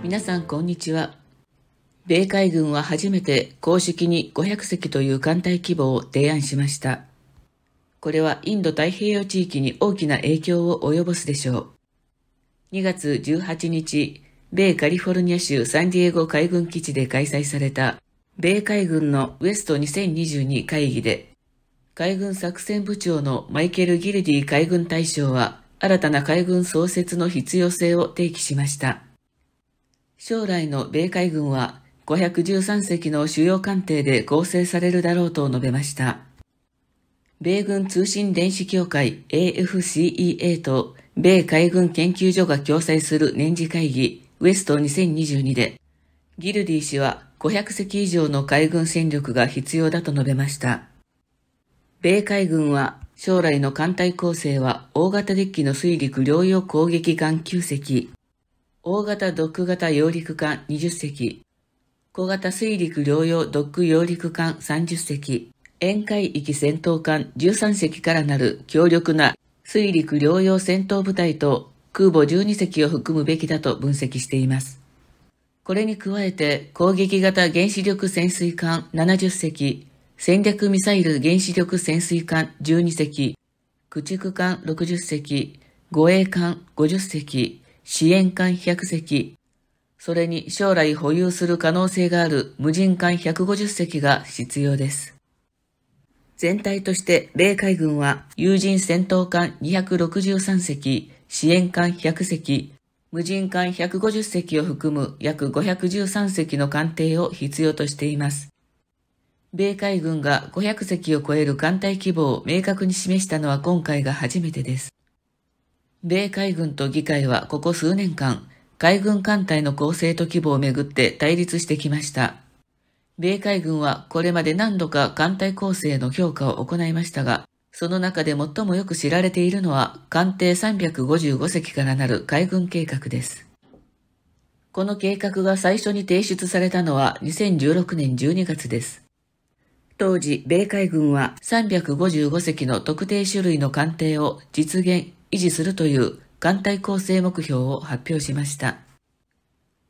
皆さんこんにちは。米海軍は初めて公式に500隻という艦隊規模を提案しました。これはインド太平洋地域に大きな影響を及ぼすでしょう。2月18日、米カリフォルニア州サンディエゴ海軍基地で開催された米海軍のウエスト2022会議で、海軍作戦部長のマイケル・ギルディ海軍大将は新たな海軍創設の必要性を提起しました。将来の米海軍は513隻の主要艦艇で構成されるだろうと述べました。米軍通信電子協会 AFCEA と米海軍研究所が共催する年次会議ウエスト2022で、ギルディ氏は500隻以上の海軍戦力が必要だと述べました。米海軍は将来の艦隊構成は大型デッキの水陸両用攻撃艦9隻、大型ドック型揚陸艦20隻、小型水陸両用ドック揚陸艦30隻、沿海域戦闘艦13隻からなる強力な水陸両用戦闘部隊と空母12隻を含むべきだと分析しています。これに加えて攻撃型原子力潜水艦70隻、戦略ミサイル原子力潜水艦12隻、駆逐艦60隻、護衛艦50隻、支援艦100隻、それに将来保有する可能性がある無人艦150隻が必要です。全体として米海軍は有人戦闘艦263隻、支援艦100隻、無人艦150隻を含む約513隻の艦艇を必要としています。米海軍が500隻を超える艦隊規模を明確に示したのは今回が初めてです。米海軍と議会はここ数年間、海軍艦隊の構成と規模をめぐって対立してきました。米海軍はこれまで何度か艦隊構成の評価を行いましたが、その中で最もよく知られているのは艦艇355隻からなる海軍計画です。この計画が最初に提出されたのは2016年12月です。当時、米海軍は355隻の特定種類の艦艇を実現、維持するという艦隊構成目標を発表しました。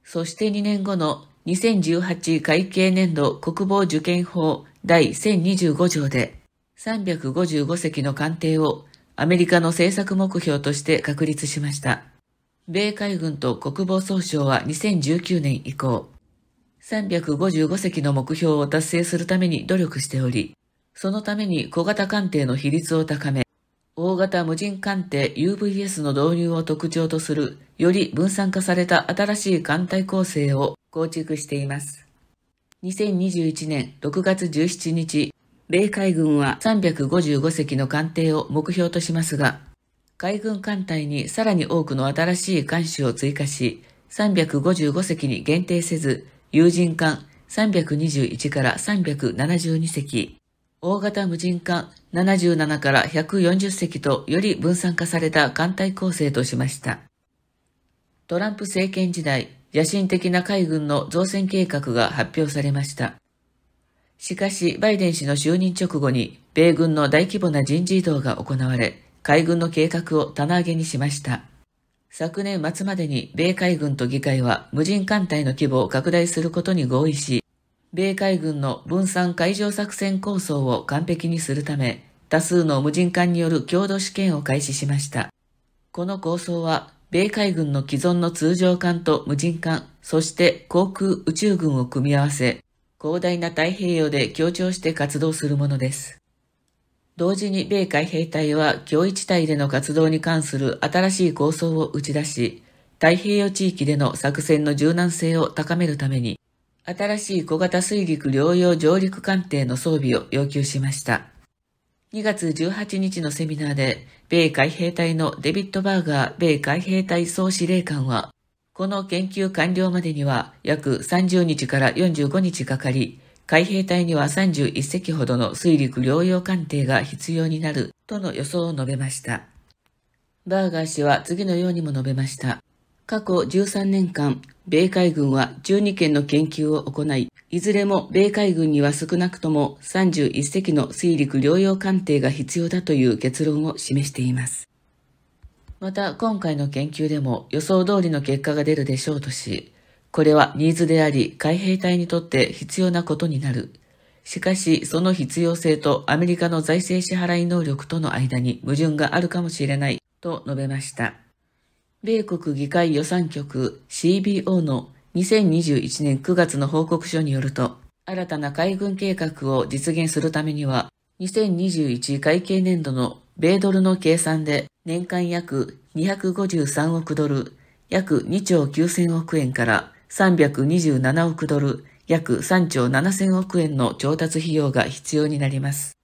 そして2年後の2018会計年度国防受験法第1025条で355隻の艦艇をアメリカの政策目標として確立しました。米海軍と国防総省は2019年以降、355隻の目標を達成するために努力しており、そのために小型艦艇の比率を高め、大型無人艦艇 UVS の導入を特徴とする、より分散化された新しい艦隊構成を構築しています。2021年6月17日、米海軍は355隻の艦艇を目標としますが、海軍艦隊にさらに多くの新しい艦種を追加し、355隻に限定せず、有人艦321から372隻、大型無人艦77から140隻とより分散化された艦隊構成としました。トランプ政権時代、野心的な海軍の造船計画が発表されました。しかし、バイデン氏の就任直後に、米軍の大規模な人事異動が行われ、海軍の計画を棚上げにしました。昨年末までに米海軍と議会は無人艦隊の規模を拡大することに合意し、米海軍の分散海上作戦構想を完璧にするため、多数の無人艦による共同試験を開始しました。この構想は、米海軍の既存の通常艦と無人艦、そして航空宇宙軍を組み合わせ、広大な太平洋で協調して活動するものです。同時に米海兵隊は共一隊での活動に関する新しい構想を打ち出し、太平洋地域での作戦の柔軟性を高めるために、新しい小型水陸両用上陸艦艇の装備を要求しました。2月18日のセミナーで、米海兵隊のデビッド・バーガー米海兵隊総司令官は、この研究完了までには約30日から45日かかり、海兵隊には31隻ほどの水陸両用艦艇が必要になるとの予想を述べました。バーガー氏は次のようにも述べました。過去13年間、米海軍は12件の研究を行い、いずれも米海軍には少なくとも31隻の水陸両用艦艇が必要だという結論を示しています。また、今回の研究でも予想通りの結果が出るでしょうとし、これはニーズであり、海兵隊にとって必要なことになる。しかし、その必要性とアメリカの財政支払い能力との間に矛盾があるかもしれないと述べました。米国議会予算局 CBO の2021年9月の報告書によると、新たな海軍計画を実現するためには、2021会計年度の米ドルの計算で年間約253億ドル、約2兆9000億円から327億ドル、約3兆7000億円の調達費用が必要になります。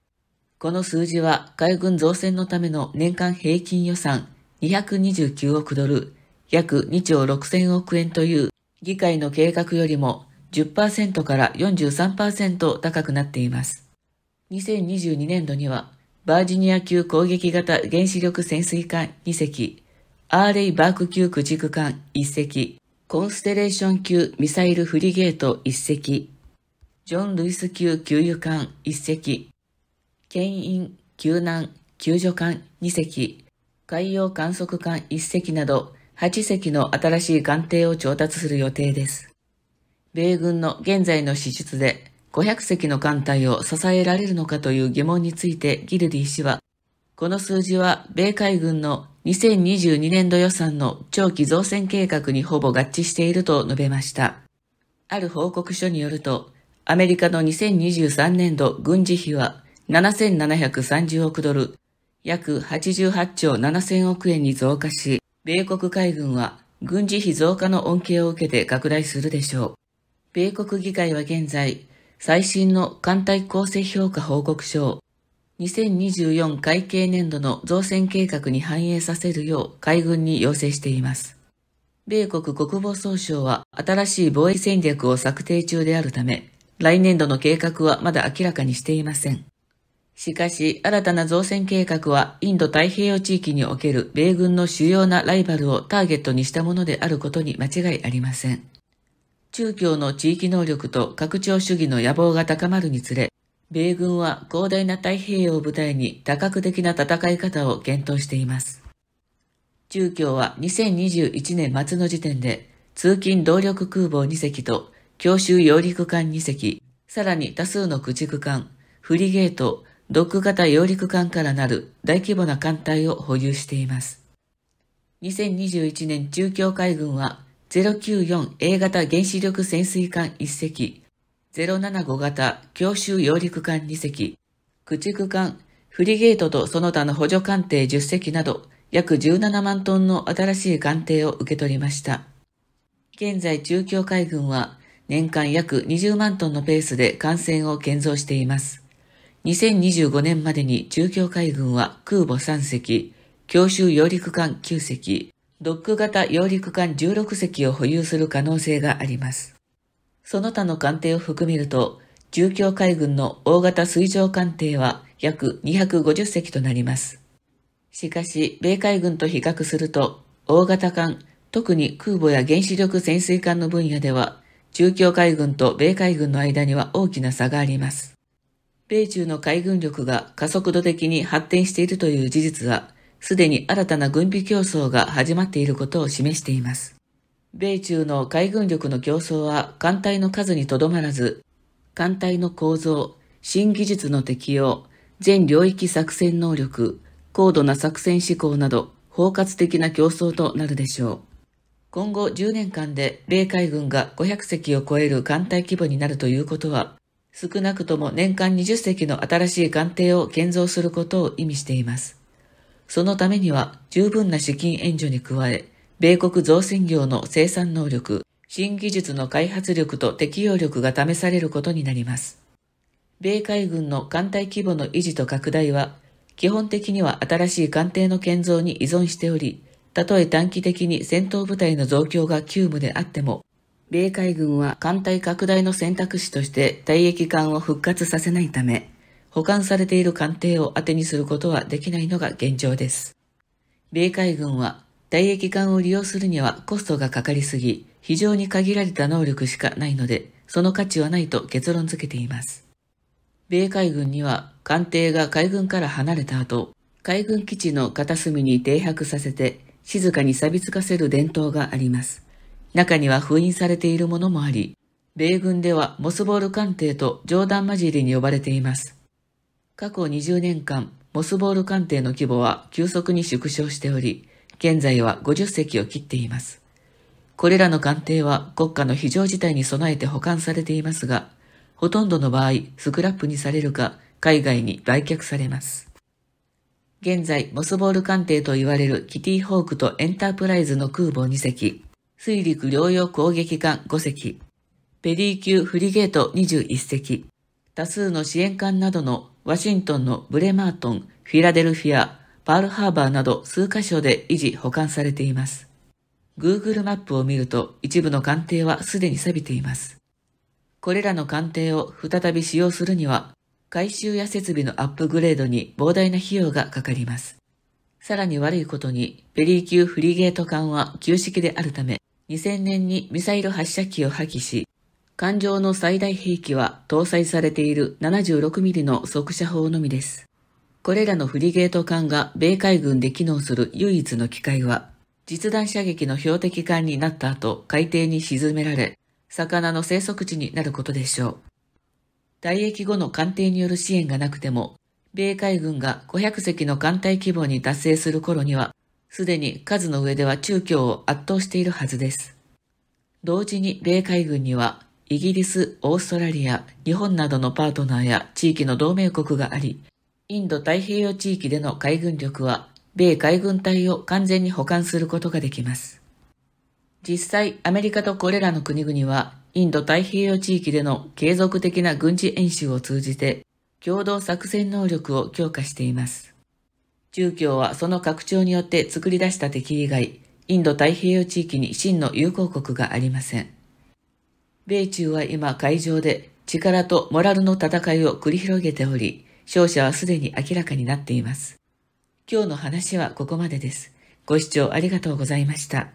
この数字は海軍造船のための年間平均予算229億ドル、約2兆6000億円という議会の計画よりも10%から43%高くなっています。2022年度には、バージニア級攻撃型原子力潜水艦2隻、アーレイ・バーク級駆逐艦1隻、コンステレーション級ミサイルフリゲート1隻、ジョン・ルイス級給油艦1隻、牽引、救難、救助艦2隻、海洋観測艦1隻など8隻の新しい艦艇を調達する予定です。米軍の現在の支出で500隻の艦隊を支えられるのかという疑問についてギルディ氏は、この数字は米海軍の2022年度予算の長期造船計画にほぼ合致していると述べました。ある報告書によると、アメリカの2023年度軍事費は7730億ドル、約88兆7000億円に増加し、米国海軍は軍事費増加の恩恵を受けて拡大するでしょう。米国議会は現在、最新の艦隊構成評価報告書を2024会計年度の造船計画に反映させるよう海軍に要請しています。米国国防総省は新しい防衛戦略を策定中であるため、来年度の計画はまだ明らかにしていません。しかし、新たな造船計画は、インド太平洋地域における米軍の主要なライバルをターゲットにしたものであることに間違いありません。中共の地域能力と拡張主義の野望が高まるにつれ、米軍は広大な太平洋を舞台に多角的な戦い方を検討しています。中共は2021年末の時点で、通勤動力空母2隻と強襲揚陸艦2隻、さらに多数の駆逐艦、フリゲート、ドック型揚陸艦からなる大規模な艦隊を保有しています。2021年中共海軍は 094A 型原子力潜水艦1隻、075型強襲揚陸艦2隻、駆逐艦、フリゲートとその他の補助艦艇10隻など約17万トンの新しい艦艇を受け取りました。現在中共海軍は年間約20万トンのペースで艦船を建造しています。2025年までに中共海軍は空母3隻、強襲揚陸艦9隻、ドック型揚陸艦16隻を保有する可能性があります。その他の艦艇を含めると、中共海軍の大型水上艦艇は約250隻となります。しかし、米海軍と比較すると、大型艦、特に空母や原子力潜水艦の分野では、中共海軍と米海軍の間には大きな差があります。米中の海軍力が加速度的に発展しているという事実は、すでに新たな軍備競争が始まっていることを示しています。米中の海軍力の競争は艦隊の数にとどまらず、艦隊の構造、新技術の適用、全領域作戦能力、高度な作戦思考など包括的な競争となるでしょう。今後10年間で米海軍が500隻を超える艦隊規模になるということは、少なくとも年間20隻の新しい艦艇を建造することを意味しています。そのためには十分な資金援助に加え、米国造船業の生産能力、新技術の開発力と適用力が試されることになります。米海軍の艦隊規模の維持と拡大は、基本的には新しい艦艇の建造に依存しており、たとえ短期的に戦闘部隊の増強が急務であっても、米海軍は艦隊拡大の選択肢として退役艦を復活させないため、保管されている艦艇を当てにすることはできないのが現状です。米海軍は退役艦を利用するにはコストがかかりすぎ、非常に限られた能力しかないので、その価値はないと結論付けています。米海軍には艦艇が海軍から離れた後、海軍基地の片隅に停泊させて静かに錆びつかせる伝統があります。中には封印されているものもあり、米軍ではモスボール艦艇と冗談交じりに呼ばれています。過去20年間、モスボール艦艇の規模は急速に縮小しており、現在は50隻を切っています。これらの艦艇は国家の非常事態に備えて保管されていますが、ほとんどの場合、スクラップにされるか、海外に売却されます。現在、モスボール艦艇と言われるキティホークとエンタープライズの空母2隻、水陸両用攻撃艦5隻、ペリー級フリゲート21隻、多数の支援艦などのワシントンのブレマートン、フィラデルフィア、パールハーバーなど数カ所で維持保管されています。Google マップを見ると一部の艦艇はすでに錆びています。これらの艦艇を再び使用するには、改修や設備のアップグレードに膨大な費用がかかります。さらに悪いことに、ペリー級フリゲート艦は旧式であるため、2000年にミサイル発射機を破棄し、艦上の最大兵器は搭載されている 76mm の速射砲のみです。これらのフリゲート艦が米海軍で機能する唯一の機械は、実弾射撃の標的艦になった後、海底に沈められ、魚の生息地になることでしょう。退役後の艦艇による支援がなくても、米海軍が500隻の艦隊規模に達成する頃には、すでに数の上では中共を圧倒しているはずです。同時に米海軍にはイギリス、オーストラリア、日本などのパートナーや地域の同盟国があり、インド太平洋地域での海軍力は、米海軍隊を完全に補完することができます。実際、アメリカとこれらの国々は、インド太平洋地域での継続的な軍事演習を通じて、共同作戦能力を強化しています。宗教はその拡張によって作り出した敵以外、インド太平洋地域に真の友好国がありません。米中は今会場で力とモラルの戦いを繰り広げており、勝者はすでに明らかになっています。今日の話はここまでです。ご視聴ありがとうございました。